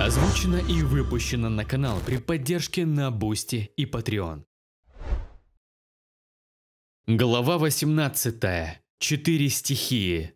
Озвучено и выпущено на канал при поддержке на Бусти и Patreon. Глава 18. Четыре стихии.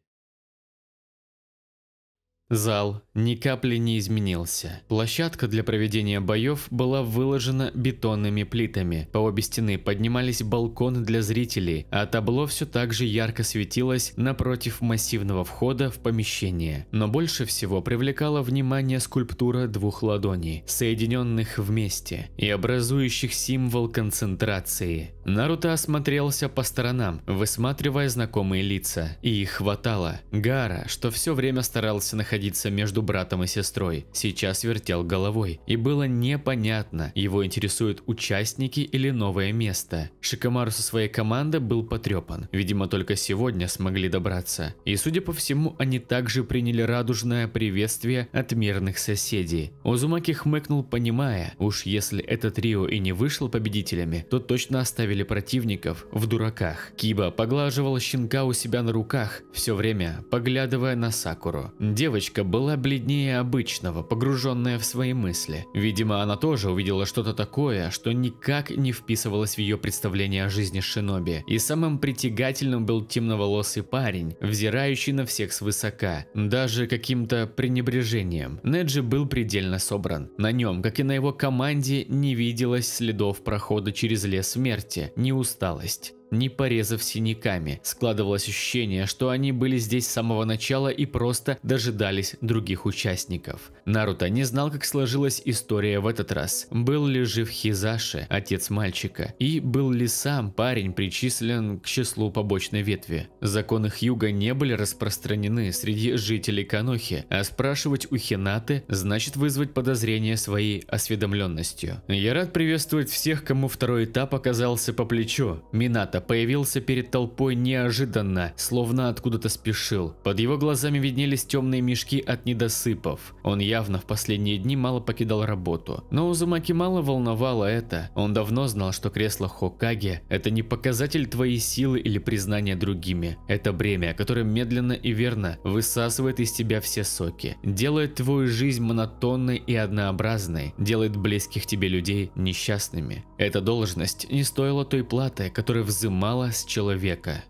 Зал ни капли не изменился. Площадка для проведения боев была выложена бетонными плитами. По обе стены поднимались балконы для зрителей, а табло все так же ярко светилось напротив массивного входа в помещение. Но больше всего привлекала внимание скульптура двух ладоней, соединенных вместе и образующих символ концентрации. Наруто осмотрелся по сторонам, высматривая знакомые лица, и их хватало. Гара, что все время старался находиться между братом и сестрой, сейчас вертел головой, и было непонятно, его интересуют участники или новое место. Шикамару со своей командой был потрепан, видимо только сегодня смогли добраться, и судя по всему они также приняли радужное приветствие от мирных соседей. Узумаки хмыкнул, понимая, уж если это трио и не вышло победителями, то точно оставили ставили противников в дураках. Киба поглаживала щенка у себя на руках, все время поглядывая на Сакуру. Девочка была бледнее обычного, погруженная в свои мысли. Видимо, она тоже увидела что-то такое, что никак не вписывалось в ее представление о жизни Шиноби. И самым притягательным был темноволосый парень, взирающий на всех свысока, даже каким-то пренебрежением. Неджи был предельно собран. На нем, как и на его команде, не виделось следов прохода через лес смерти счастье, усталость ни порезов синяками. Складывалось ощущение, что они были здесь с самого начала и просто дожидались других участников. Наруто не знал, как сложилась история в этот раз. Был ли жив Хизаши, отец мальчика, и был ли сам парень причислен к числу побочной ветви. Законы Хьюга не были распространены среди жителей Канохи, а спрашивать у Хинаты значит вызвать подозрение своей осведомленностью. Я рад приветствовать всех, кому второй этап оказался по плечу. Мината появился перед толпой неожиданно, словно откуда-то спешил. Под его глазами виднелись темные мешки от недосыпов. Он явно в последние дни мало покидал работу. Но Узумаки мало волновало это. Он давно знал, что кресло Хокаге – это не показатель твоей силы или признания другими. Это бремя, которое медленно и верно высасывает из тебя все соки. Делает твою жизнь монотонной и однообразной. Делает близких тебе людей несчастными. Эта должность не стоила той платы, которая взымает мало с человека.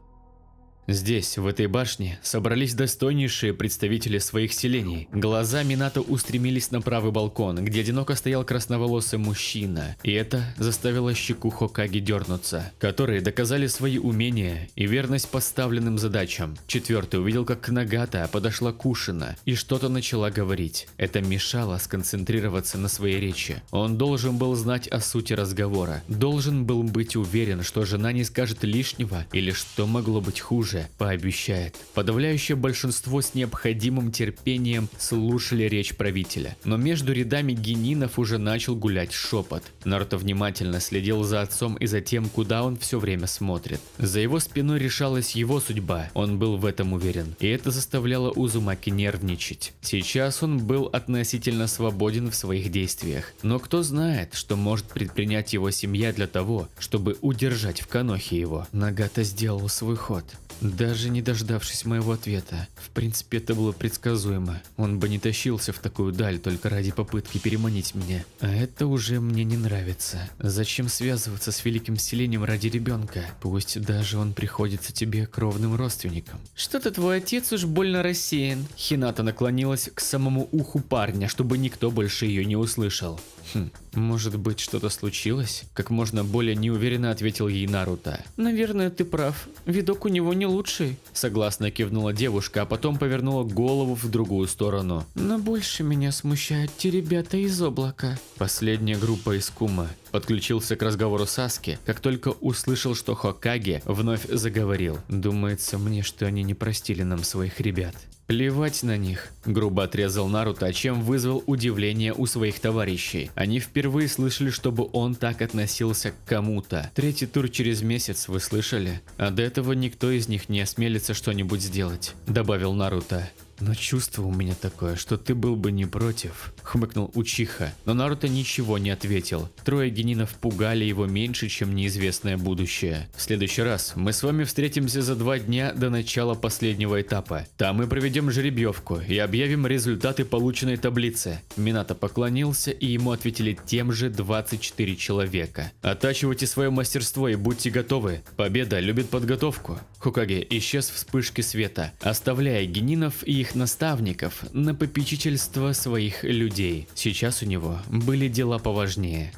Здесь, в этой башне, собрались достойнейшие представители своих селений. Глаза Минато устремились на правый балкон, где одиноко стоял красноволосый мужчина, и это заставило щеку Хокаги дернуться, которые доказали свои умения и верность поставленным задачам. Четвертый увидел, как к Нагата подошла Кушина и что-то начала говорить. Это мешало сконцентрироваться на своей речи. Он должен был знать о сути разговора, должен был быть уверен, что жена не скажет лишнего или что могло быть хуже же пообещает. Подавляющее большинство с необходимым терпением слушали речь правителя, но между рядами генинов уже начал гулять шепот. Нарто внимательно следил за отцом и за тем, куда он все время смотрит. За его спиной решалась его судьба, он был в этом уверен, и это заставляло Узумаки нервничать. Сейчас он был относительно свободен в своих действиях, но кто знает, что может предпринять его семья для того, чтобы удержать в Канохе его. Нагата сделал свой ход. Даже не дождавшись моего ответа, в принципе это было предсказуемо. Он бы не тащился в такую даль только ради попытки переманить меня. А это уже мне не нравится. Зачем связываться с великим селением ради ребенка? Пусть даже он приходится тебе кровным родственником. Что-то твой отец уж больно рассеян. Хината наклонилась к самому уху парня, чтобы никто больше ее не услышал. Хм, может быть что-то случилось? Как можно более неуверенно ответил ей Наруто. Наверное, ты прав. Видок у него не лучший. Согласно кивнула девушка, а потом повернула голову в другую сторону. Но больше меня смущают те ребята из облака. Последняя группа из Кума подключился к разговору Саски, как только услышал, что Хокаге вновь заговорил. Думается мне, что они не простили нам своих ребят. Плевать на них, грубо отрезал Наруто, а чем вызвал удивление у своих товарищей. Они впервые слышали, чтобы он так относился к кому-то. Третий тур через месяц, вы слышали? А до этого никто из них не осмелится что-нибудь сделать, добавил Наруто. Но чувство у меня такое, что ты был бы не против, хмыкнул Учиха. Но Наруто ничего не ответил. Трое генинов пугали его меньше, чем неизвестное будущее. В следующий раз мы с вами встретимся за два дня до начала последнего этапа. Там мы проведем жеребьевку и объявим результаты полученной таблицы. Минато поклонился и ему ответили тем же 24 человека. Оттачивайте свое мастерство и будьте готовы. Победа любит подготовку. Хукаге исчез в вспышке света, оставляя генинов и своих наставников на попечительство своих людей. Сейчас у него были дела поважнее.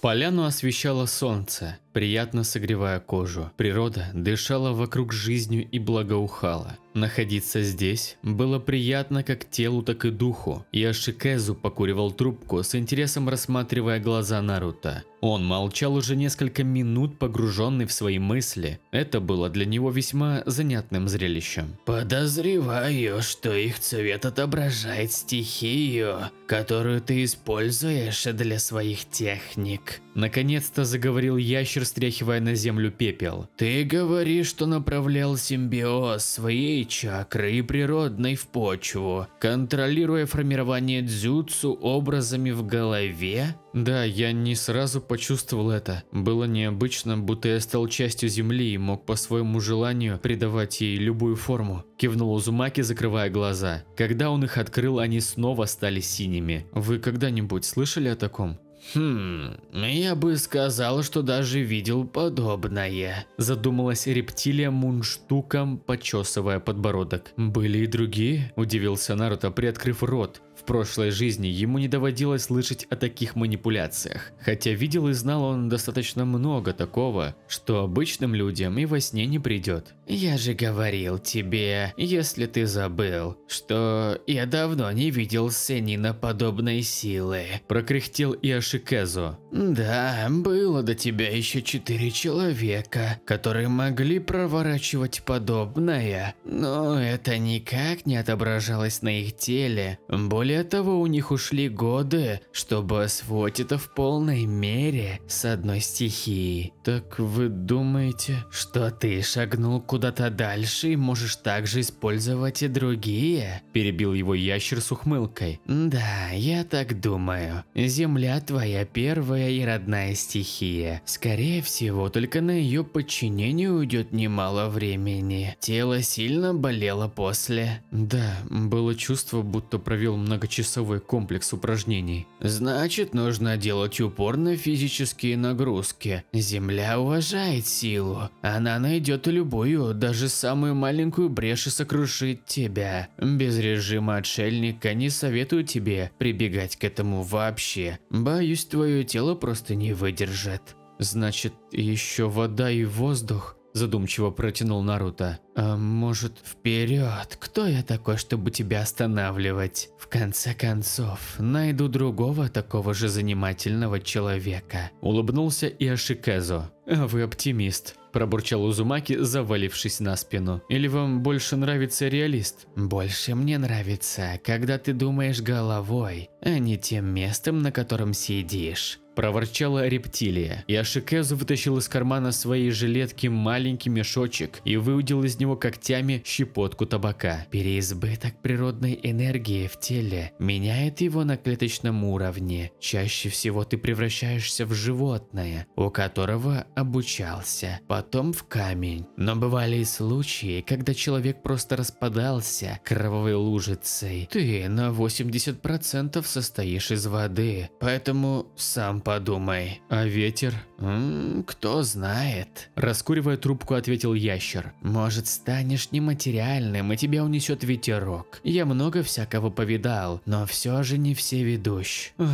Поляну освещало солнце, приятно согревая кожу. Природа дышала вокруг жизнью и благоухала. Находиться здесь было приятно как телу, так и духу. Яшикезу покуривал трубку, с интересом рассматривая глаза Наруто. Он молчал уже несколько минут, погруженный в свои мысли. Это было для него весьма занятным зрелищем. «Подозреваю, что их цвет отображает стихию, которую ты используешь для своих техник». Наконец-то заговорил ящер стряхивая на землю пепел. «Ты говоришь, что направлял симбиоз своей чакры и природной в почву, контролируя формирование дзюцу образами в голове?» Да, я не сразу почувствовал это. Было необычно, будто я стал частью земли и мог по своему желанию придавать ей любую форму. Кивнул Узумаки, закрывая глаза. Когда он их открыл, они снова стали синими. Вы когда-нибудь слышали о таком? Хм, я бы сказал, что даже видел подобное. Задумалась рептилия мунштуком, почесывая подбородок. Были и другие, удивился Наруто, приоткрыв рот. В прошлой жизни ему не доводилось слышать о таких манипуляциях, хотя видел и знал он достаточно много такого, что обычным людям и во сне не придет. «Я же говорил тебе, если ты забыл, что я давно не видел Сенина подобной силы», – прокряхтел Иошикезу. «Да, было до тебя еще четыре человека, которые могли проворачивать подобное, но это никак не отображалось на их теле. Более более того, у них ушли годы, чтобы освоить это в полной мере с одной стихией. Так вы думаете, что ты шагнул куда-то дальше и можешь также использовать и другие? Перебил его ящер с ухмылкой. Да, я так думаю. Земля твоя первая и родная стихия. Скорее всего, только на ее подчинение уйдет немало времени. Тело сильно болело после. Да, было чувство, будто провел много многочасовой комплекс упражнений. Значит, нужно делать упор на физические нагрузки. Земля уважает силу. Она найдет любую, даже самую маленькую брешь и сокрушит тебя. Без режима отшельника не советую тебе прибегать к этому вообще. Боюсь, твое тело просто не выдержит. Значит, еще вода и воздух задумчиво протянул Наруто. А может, вперед? Кто я такой, чтобы тебя останавливать? В конце концов, найду другого такого же занимательного человека. Улыбнулся Иошиказу. А вы оптимист, пробурчал Узумаки, завалившись на спину. Или вам больше нравится реалист? Больше мне нравится, когда ты думаешь головой, а не тем местом, на котором сидишь проворчала рептилия. И Ашикезу вытащил из кармана своей жилетки маленький мешочек и выудил из него когтями щепотку табака. Переизбыток природной энергии в теле меняет его на клеточном уровне. Чаще всего ты превращаешься в животное, у которого обучался, потом в камень. Но бывали и случаи, когда человек просто распадался кровавой лужицей. Ты на 80% состоишь из воды, поэтому сам подумай. А ветер? М -м, кто знает. Раскуривая трубку, ответил ящер. Может, станешь нематериальным, и тебя унесет ветерок. Я много всякого повидал, но все же не все ведущ. Ой,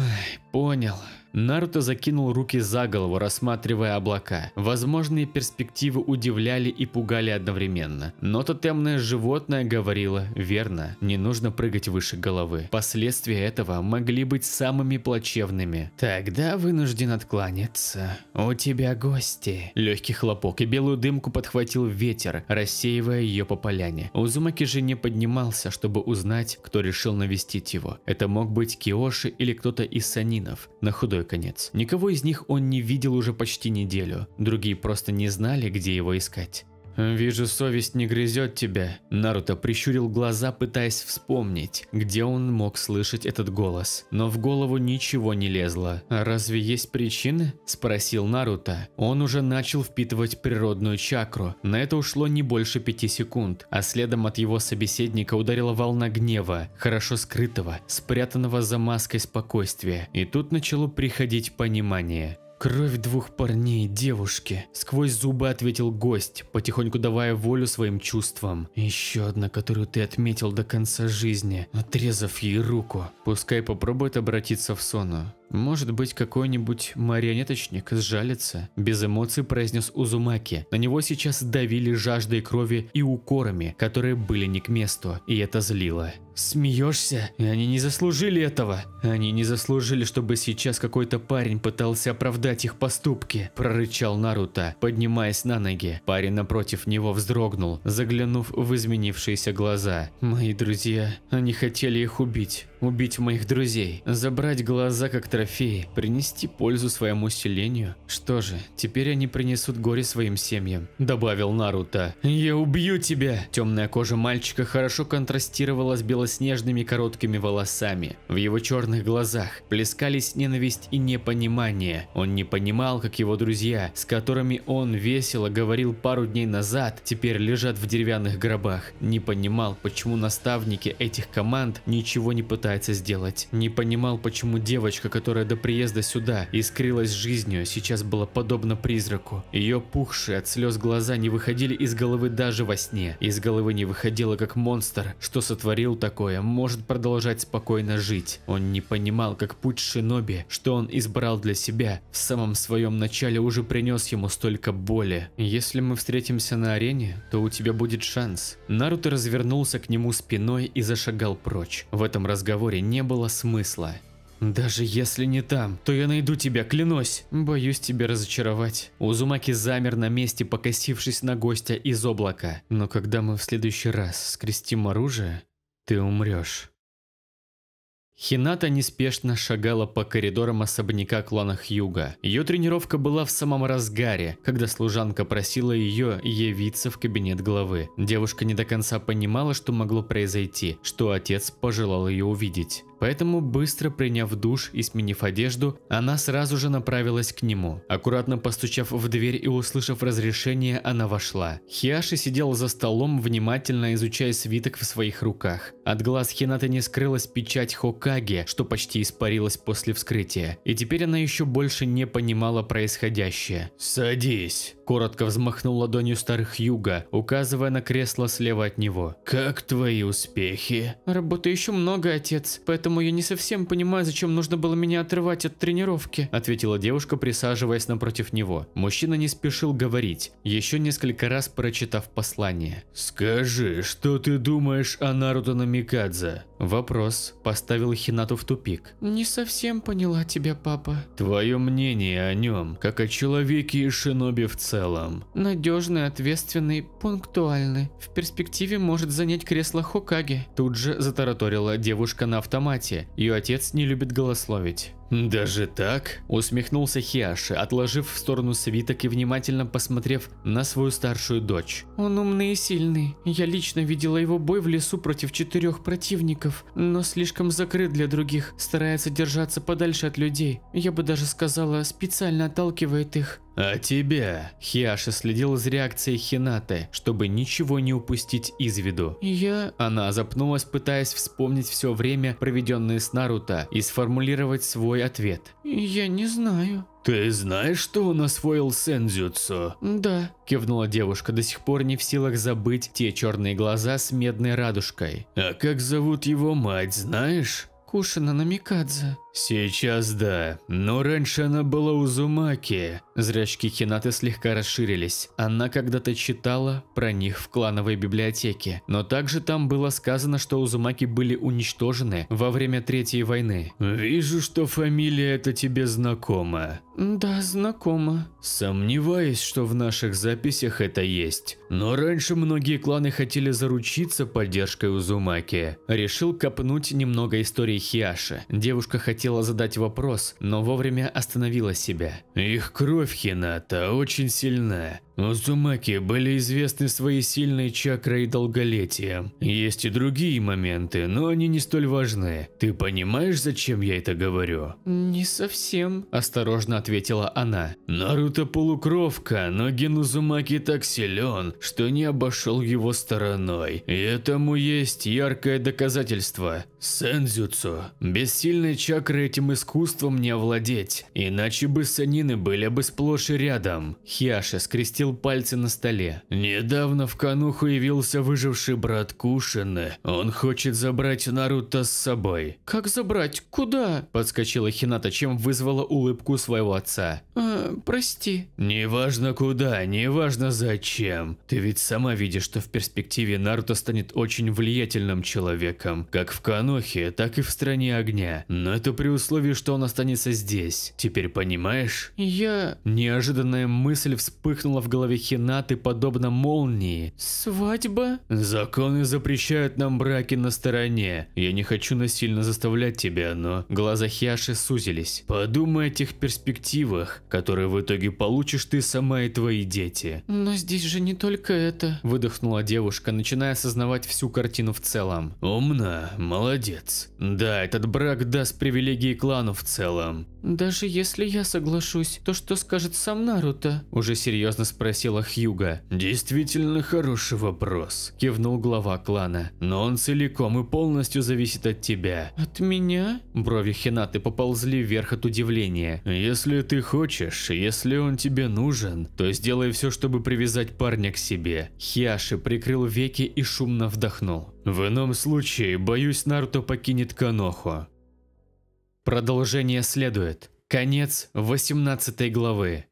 понял. Наруто закинул руки за голову, рассматривая облака. Возможные перспективы удивляли и пугали одновременно. Но тотемное животное говорило верно, не нужно прыгать выше головы. Последствия этого могли быть самыми плачевными. Тогда вынужден откланяться. У тебя гости. Легкий хлопок и белую дымку подхватил ветер, рассеивая ее по поляне. Узумаки же не поднимался, чтобы узнать, кто решил навестить его. Это мог быть Киоши или кто-то из Санинов. На худой золотой конец. Никого из них он не видел уже почти неделю, другие просто не знали, где его искать. «Вижу, совесть не грызет тебя». Наруто прищурил глаза, пытаясь вспомнить, где он мог слышать этот голос. Но в голову ничего не лезло. «А разве есть причины?» – спросил Наруто. Он уже начал впитывать природную чакру. На это ушло не больше пяти секунд. А следом от его собеседника ударила волна гнева, хорошо скрытого, спрятанного за маской спокойствия. И тут начало приходить понимание. Кровь двух парней, девушки. Сквозь зубы ответил гость, потихоньку давая волю своим чувствам. Еще одна, которую ты отметил до конца жизни, отрезав ей руку. Пускай попробует обратиться в Сону. Может быть, какой-нибудь марионеточник сжалится? Без эмоций произнес Узумаки. На него сейчас давили жаждой крови и укорами, которые были не к месту, и это злило. Смеешься? Они не заслужили этого. Они не заслужили, чтобы сейчас какой-то парень пытался оправдать их поступки, прорычал Наруто, поднимаясь на ноги. Парень напротив него вздрогнул, заглянув в изменившиеся глаза. Мои друзья, они хотели их убить, убить моих друзей, забрать глаза как то трофеи, принести пользу своему селению. Что же, теперь они принесут горе своим семьям, добавил Наруто. Я убью тебя! Темная кожа мальчика хорошо контрастировала с белоснежными короткими волосами. В его черных глазах плескались ненависть и непонимание. Он не понимал, как его друзья, с которыми он весело говорил пару дней назад, теперь лежат в деревянных гробах. Не понимал, почему наставники этих команд ничего не пытаются сделать. Не понимал, почему девочка, которая которая до приезда сюда искрилась жизнью, а сейчас была подобна призраку. Ее пухшие от слез глаза не выходили из головы даже во сне. Из головы не выходило, как монстр, что сотворил такое, может продолжать спокойно жить. Он не понимал, как путь Шиноби, что он избрал для себя, в самом своем начале уже принес ему столько боли. Если мы встретимся на арене, то у тебя будет шанс. Наруто развернулся к нему спиной и зашагал прочь. В этом разговоре не было смысла. Даже если не там, то я найду тебя, клянусь. Боюсь тебя разочаровать. Узумаки замер на месте, покосившись на гостя из облака. Но когда мы в следующий раз скрестим оружие, ты умрешь. Хината неспешно шагала по коридорам особняка клана Хьюга. Ее тренировка была в самом разгаре, когда служанка просила ее явиться в кабинет главы. Девушка не до конца понимала, что могло произойти, что отец пожелал ее увидеть. Поэтому, быстро приняв душ и сменив одежду, она сразу же направилась к нему. Аккуратно постучав в дверь и услышав разрешение, она вошла. Хиаши сидел за столом, внимательно изучая свиток в своих руках. От глаз Хинаты не скрылась печать Хокаги, что почти испарилась после вскрытия. И теперь она еще больше не понимала происходящее. «Садись!» – коротко взмахнул ладонью старых юга, указывая на кресло слева от него. «Как твои успехи?» «Работы еще много, отец, поэтому поэтому я не совсем понимаю, зачем нужно было меня отрывать от тренировки», ответила девушка, присаживаясь напротив него. Мужчина не спешил говорить, еще несколько раз прочитав послание. «Скажи, что ты думаешь о Наруто Намикадзе?» Вопрос поставил Хинату в тупик. «Не совсем поняла тебя, папа». «Твое мнение о нем, как о человеке и шиноби в целом». «Надежный, ответственный, пунктуальный. В перспективе может занять кресло Хокаги». Тут же затараторила девушка на автомате. Ее отец не любит голословить. «Даже так?» – усмехнулся Хиаши, отложив в сторону свиток и внимательно посмотрев на свою старшую дочь. «Он умный и сильный. Я лично видела его бой в лесу против четырех противников, но слишком закрыт для других, старается держаться подальше от людей. Я бы даже сказала, специально отталкивает их. «А тебя?» Хиаши следил за реакцией Хинаты, чтобы ничего не упустить из виду. «Я...» Она запнулась, пытаясь вспомнить все время, проведенное с Наруто, и сформулировать свой ответ. «Я не знаю». «Ты знаешь, что он освоил сензюцу?» «Да», – кивнула девушка, до сих пор не в силах забыть те черные глаза с медной радужкой. «А как зовут его мать, знаешь?» «Кушина Намикадзе». Сейчас да, но раньше она была у Зумаки. Зрячки Хинаты слегка расширились. Она когда-то читала про них в клановой библиотеке. Но также там было сказано, что Узумаки были уничтожены во время Третьей войны. Вижу, что фамилия эта тебе знакома. Да, знакома. Сомневаюсь, что в наших записях это есть. Но раньше многие кланы хотели заручиться поддержкой Узумаки. Решил копнуть немного истории Хиаши. Девушка хотела хотела задать вопрос, но вовремя остановила себя. «Их кровь, Хината, очень сильная. Узумаки были известны своей сильной чакрой и долголетием. Есть и другие моменты, но они не столь важны. Ты понимаешь, зачем я это говорю? Не совсем, осторожно ответила она. Наруто полукровка, но ген Узумаки так силен, что не обошел его стороной. И этому есть яркое доказательство. Сензюцу. Без сильной чакры этим искусством не овладеть, иначе бы санины были бы сплошь и рядом. Хиаши скрестил скрестил пальцы на столе. Недавно в Кануху явился выживший брат Кушины. Он хочет забрать Наруто с собой. Как забрать? Куда? Подскочила Хината, чем вызвала улыбку своего отца. А, прости. Неважно куда, неважно зачем. Ты ведь сама видишь, что в перспективе Наруто станет очень влиятельным человеком. Как в Канохе, так и в Стране Огня. Но это при условии, что он останется здесь. Теперь понимаешь? Я... Неожиданная мысль вспыхнула в голове Хинаты подобно молнии. «Свадьба?» «Законы запрещают нам браки на стороне. Я не хочу насильно заставлять тебя, но...» Глаза Хиаши сузились. «Подумай о тех перспективах, которые в итоге получишь ты сама и твои дети». «Но здесь же не только это...» Выдохнула девушка, начиная осознавать всю картину в целом. «Умна, молодец. Да, этот брак даст привилегии клану в целом. «Даже если я соглашусь, то что скажет сам Наруто?» – уже серьезно спросила Хьюга. «Действительно хороший вопрос», – кивнул глава клана. «Но он целиком и полностью зависит от тебя». «От меня?» Брови Хинаты поползли вверх от удивления. «Если ты хочешь, если он тебе нужен, то сделай все, чтобы привязать парня к себе». Хиаши прикрыл веки и шумно вдохнул. В ином случае, боюсь, Наруто покинет Каноху. Продолжение следует. Конец 18 главы.